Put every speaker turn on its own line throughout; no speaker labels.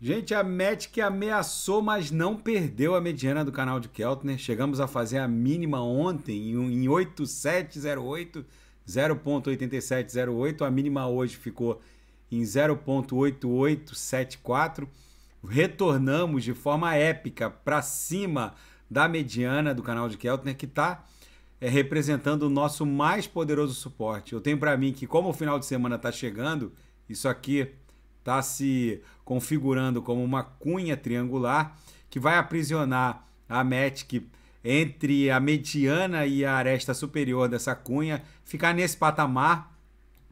Gente, a Magic ameaçou, mas não perdeu a mediana do canal de Keltner. Chegamos a fazer a mínima ontem em 8708, 0.8708. A mínima hoje ficou em 0.8874. Retornamos de forma épica para cima da mediana do canal de Keltner, que está é, representando o nosso mais poderoso suporte. Eu tenho para mim que, como o final de semana está chegando, isso aqui está se configurando como uma cunha triangular que vai aprisionar a Matic entre a mediana e a aresta superior dessa cunha, ficar nesse patamar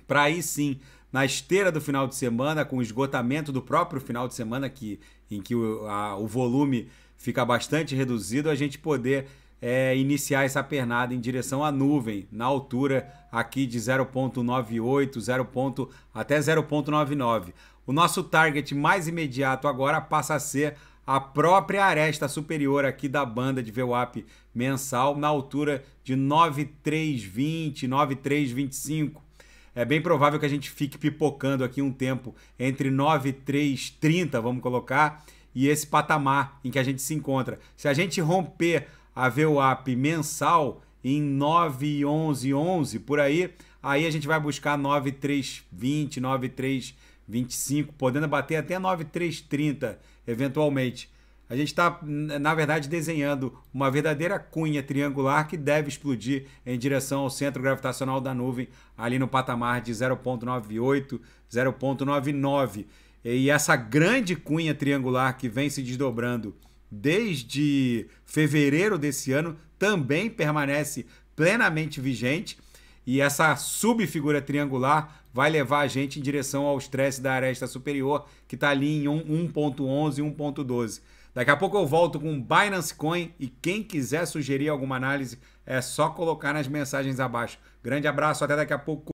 para aí sim, na esteira do final de semana, com o esgotamento do próprio final de semana, que, em que o, a, o volume fica bastante reduzido, a gente poder é, iniciar essa pernada em direção à nuvem, na altura aqui de 0,98, até 0,99. O nosso target mais imediato agora passa a ser a própria aresta superior aqui da banda de VWAP mensal, na altura de 9,320, 9,325. É bem provável que a gente fique pipocando aqui um tempo entre 9,330, vamos colocar, e esse patamar em que a gente se encontra. Se a gente romper a VWAP mensal em 9,11,11 por aí, aí a gente vai buscar 9,320, 9,325, podendo bater até 9,330 eventualmente. A gente está, na verdade, desenhando uma verdadeira cunha triangular que deve explodir em direção ao centro gravitacional da nuvem, ali no patamar de 0,98, 0,99. E essa grande cunha triangular que vem se desdobrando desde fevereiro desse ano, também permanece plenamente vigente. E essa subfigura triangular vai levar a gente em direção ao estresse da aresta superior, que está ali em 1.11 e 1.12. Daqui a pouco eu volto com Binance Coin e quem quiser sugerir alguma análise é só colocar nas mensagens abaixo. Grande abraço, até daqui a pouco.